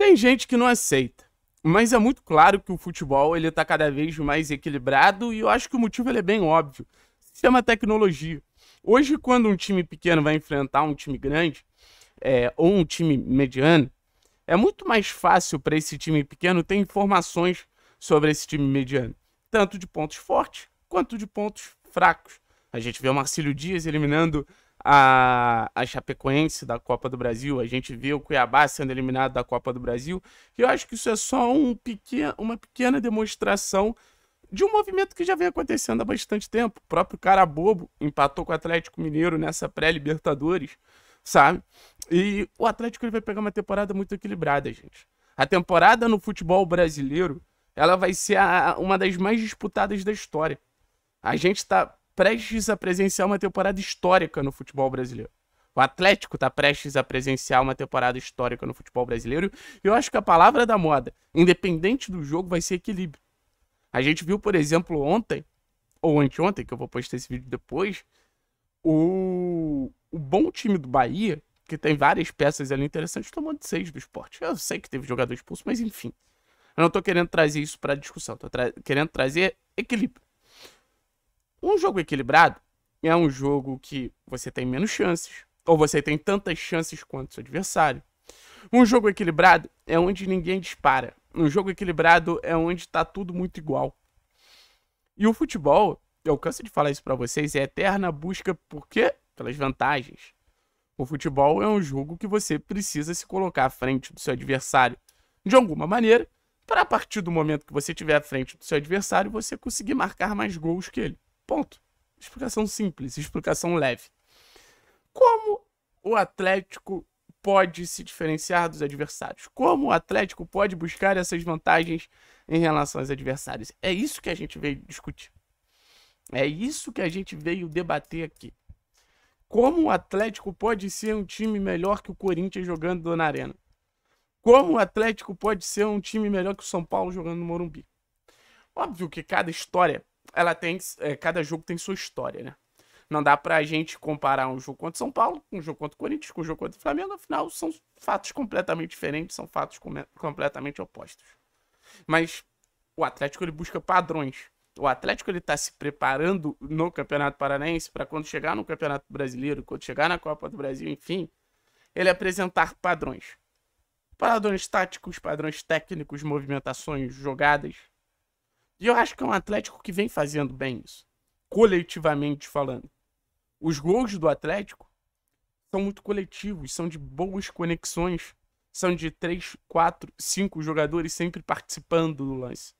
Tem gente que não aceita, mas é muito claro que o futebol ele está cada vez mais equilibrado e eu acho que o motivo ele é bem óbvio. Se chama tecnologia. Hoje, quando um time pequeno vai enfrentar um time grande é, ou um time mediano, é muito mais fácil para esse time pequeno ter informações sobre esse time mediano, tanto de pontos fortes quanto de pontos fracos. A gente vê o Marcílio Dias eliminando a, a Chapecoense da Copa do Brasil, a gente vê o Cuiabá sendo eliminado da Copa do Brasil, e eu acho que isso é só um pequeno, uma pequena demonstração de um movimento que já vem acontecendo há bastante tempo. O próprio cara bobo empatou com o Atlético Mineiro nessa pré-Libertadores, sabe? E o Atlético ele vai pegar uma temporada muito equilibrada, gente. A temporada no futebol brasileiro, ela vai ser a, uma das mais disputadas da história. A gente está prestes a presenciar uma temporada histórica no futebol brasileiro. O Atlético está prestes a presenciar uma temporada histórica no futebol brasileiro. E eu acho que a palavra da moda, independente do jogo, vai ser equilíbrio. A gente viu, por exemplo, ontem, ou anteontem, que eu vou postar esse vídeo depois, o, o bom time do Bahia, que tem várias peças ali interessantes, tomou de seis do esporte. Eu sei que teve jogador expulso, mas enfim. Eu não estou querendo trazer isso para discussão, estou tra... querendo trazer equilíbrio. Um jogo equilibrado é um jogo que você tem menos chances, ou você tem tantas chances quanto seu adversário. Um jogo equilibrado é onde ninguém dispara. Um jogo equilibrado é onde tá tudo muito igual. E o futebol, eu canso de falar isso para vocês, é eterna busca por quê? Pelas vantagens. O futebol é um jogo que você precisa se colocar à frente do seu adversário de alguma maneira, para a partir do momento que você estiver à frente do seu adversário, você conseguir marcar mais gols que ele. Ponto. Explicação simples, explicação leve. Como o Atlético pode se diferenciar dos adversários? Como o Atlético pode buscar essas vantagens em relação aos adversários? É isso que a gente veio discutir. É isso que a gente veio debater aqui. Como o Atlético pode ser um time melhor que o Corinthians jogando na Arena? Como o Atlético pode ser um time melhor que o São Paulo jogando no Morumbi? Óbvio que cada história ela tem. É, cada jogo tem sua história, né? Não dá pra gente comparar um jogo contra São Paulo, um jogo contra o Corinthians, com um jogo contra o Flamengo. Afinal, são fatos completamente diferentes, são fatos com completamente opostos. Mas o Atlético ele busca padrões. O Atlético ele está se preparando no Campeonato Paranaense para quando chegar no Campeonato Brasileiro, quando chegar na Copa do Brasil, enfim, ele apresentar padrões. Padrões táticos, padrões técnicos, movimentações, jogadas. E eu acho que é um Atlético que vem fazendo bem isso, coletivamente falando. Os gols do Atlético são muito coletivos, são de boas conexões, são de três, quatro, cinco jogadores sempre participando do lance.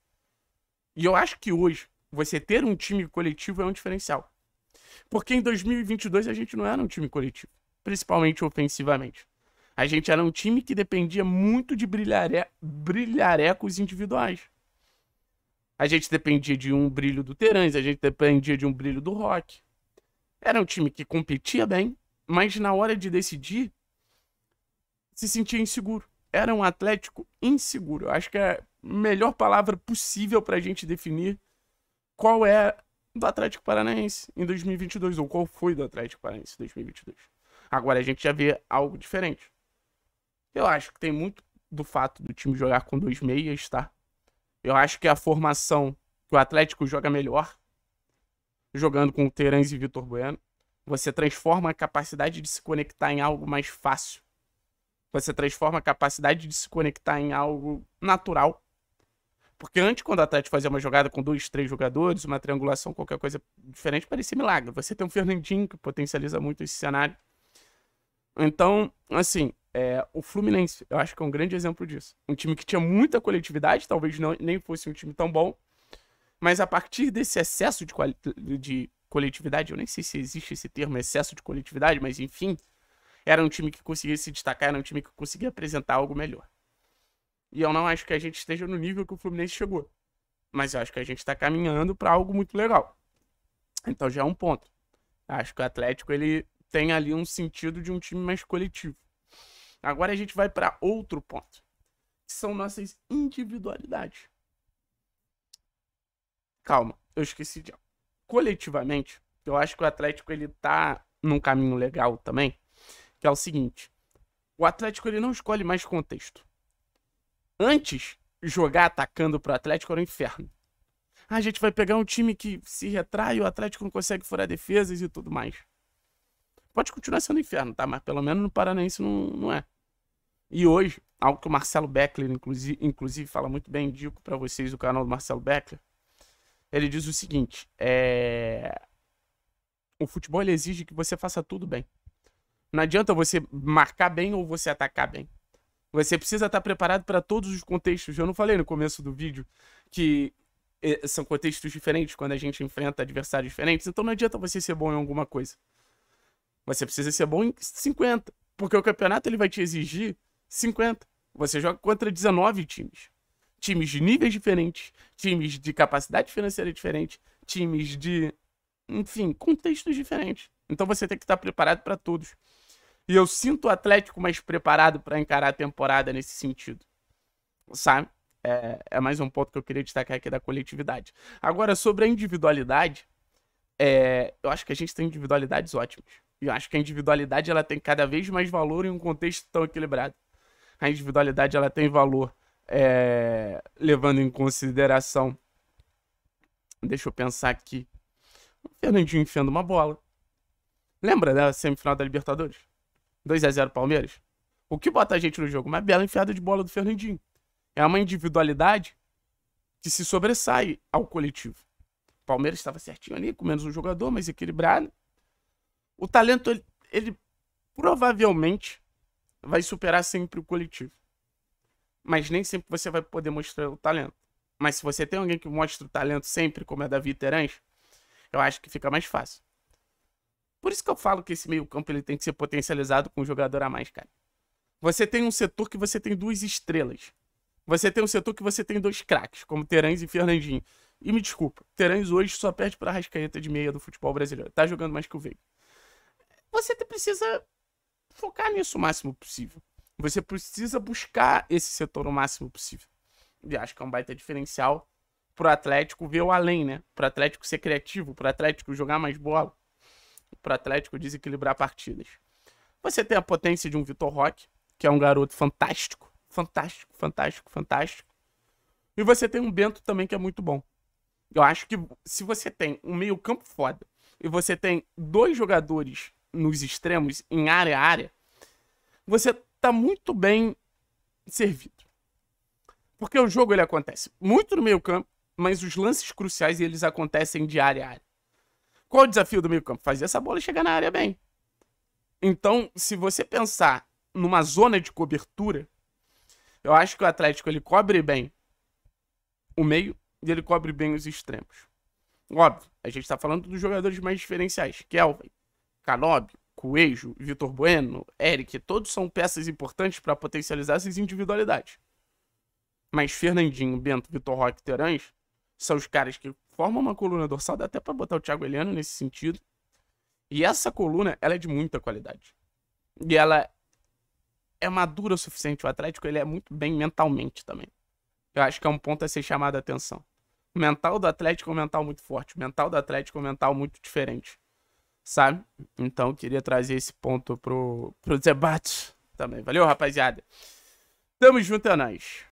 E eu acho que hoje você ter um time coletivo é um diferencial. Porque em 2022 a gente não era um time coletivo, principalmente ofensivamente. A gente era um time que dependia muito de brilhare... brilharecos individuais. A gente dependia de um brilho do Terãs, a gente dependia de um brilho do Rock. Era um time que competia bem, mas na hora de decidir, se sentia inseguro. Era um Atlético inseguro. Eu acho que é a melhor palavra possível para a gente definir qual é do Atlético Paranaense em 2022, ou qual foi do Atlético Paranaense em 2022. Agora a gente já vê algo diferente. Eu acho que tem muito do fato do time jogar com dois meias, tá? Eu acho que a formação que o Atlético joga melhor, jogando com o Terãs e Vitor Bueno, você transforma a capacidade de se conectar em algo mais fácil. Você transforma a capacidade de se conectar em algo natural. Porque antes, quando o Atlético fazia uma jogada com dois, três jogadores, uma triangulação, qualquer coisa diferente, parecia milagre. Você tem um Fernandinho que potencializa muito esse cenário. Então, assim, é, o Fluminense, eu acho que é um grande exemplo disso. Um time que tinha muita coletividade, talvez não, nem fosse um time tão bom, mas a partir desse excesso de, de coletividade, eu nem sei se existe esse termo, excesso de coletividade, mas enfim, era um time que conseguia se destacar, era um time que conseguia apresentar algo melhor. E eu não acho que a gente esteja no nível que o Fluminense chegou, mas eu acho que a gente está caminhando para algo muito legal. Então já é um ponto. Acho que o Atlético ele tem ali um sentido de um time mais coletivo. Agora a gente vai para outro ponto, que são nossas individualidades. Calma, eu esqueci de algo. Coletivamente, eu acho que o Atlético ele tá num caminho legal também, que é o seguinte: o Atlético ele não escolhe mais contexto. Antes, jogar atacando pro Atlético era um inferno. Ah, a gente vai pegar um time que se retrai, o Atlético não consegue furar defesas e tudo mais. Pode continuar sendo um inferno, tá? Mas pelo menos no Paranaense não, não é. E hoje, algo que o Marcelo Beckler, inclusive, inclusive fala muito bem, indico para vocês o canal do Marcelo Beckler. Ele diz o seguinte: é... o futebol exige que você faça tudo bem. Não adianta você marcar bem ou você atacar bem. Você precisa estar tá preparado para todos os contextos. Eu não falei no começo do vídeo que eh, são contextos diferentes quando a gente enfrenta adversários diferentes. Então não adianta você ser bom em alguma coisa. Você precisa ser bom em 50, porque o campeonato ele vai te exigir 50. Você joga contra 19 times. Times de níveis diferentes, times de capacidade financeira diferente, times de, enfim, contextos diferentes. Então você tem que estar preparado para todos. E eu sinto o Atlético mais preparado para encarar a temporada nesse sentido. Sabe? É, é, mais um ponto que eu queria destacar aqui da coletividade. Agora, sobre a individualidade, é, eu acho que a gente tem individualidades ótimas. E eu acho que a individualidade ela tem cada vez mais valor em um contexto tão equilibrado a individualidade ela tem valor, é, levando em consideração. Deixa eu pensar aqui. O Fernandinho enfiando uma bola. Lembra da né, semifinal da Libertadores? 2 a 0 Palmeiras? O que bota a gente no jogo? Uma bela enfiada de bola do Fernandinho. É uma individualidade que se sobressai ao coletivo. O Palmeiras estava certinho ali, com menos um jogador, mas equilibrado. O talento, ele, ele provavelmente vai superar sempre o coletivo. Mas nem sempre você vai poder mostrar o talento. Mas se você tem alguém que mostra o talento sempre, como é Davi Terãs, eu acho que fica mais fácil. Por isso que eu falo que esse meio-campo ele tem que ser potencializado com um jogador a mais, cara. Você tem um setor que você tem duas estrelas. Você tem um setor que você tem dois craques, como Terãs e Fernandinho. E me desculpa, Terãs hoje só perde para a Rascaeta de meia do futebol brasileiro. Tá jogando mais que o Veiga. Você precisa focar nisso o máximo possível. Você precisa buscar esse setor o máximo possível. E acho que é um baita diferencial pro Atlético ver o além, né? Pro Atlético ser criativo, pro Atlético jogar mais bola, pro Atlético desequilibrar partidas. Você tem a potência de um Vitor Roque, que é um garoto fantástico, fantástico, fantástico, fantástico. E você tem um Bento também que é muito bom. Eu acho que se você tem um meio-campo foda e você tem dois jogadores nos extremos, em área a área, você tá muito bem servido. Porque o jogo ele acontece muito no meio campo, mas os lances cruciais eles acontecem de área a área. Qual o desafio do meio campo? Fazer essa bola chegar na área bem. Então, se você pensar numa zona de cobertura, eu acho que o Atlético ele cobre bem o meio e ele cobre bem os extremos. Óbvio, a gente está falando dos jogadores mais diferenciais, Kelvin, Canobi, Coelho, Vitor Bueno, Eric, todos são peças importantes para potencializar essas individualidades. Mas Fernandinho, Bento, Vitor Roque, Terãs são os caras que formam uma coluna dorsal, dá até para botar o Thiago Eliano nesse sentido. E essa coluna, ela é de muita qualidade. E ela é madura o suficiente. O Atlético, ele é muito bem mentalmente também. Eu acho que é um ponto a ser chamado a atenção. O mental do Atlético é um mental muito forte. O mental do Atlético é um mental muito diferente sabe? Então queria trazer esse ponto pro, pro debate também. Valeu, rapaziada. Tamo junto, é nóis.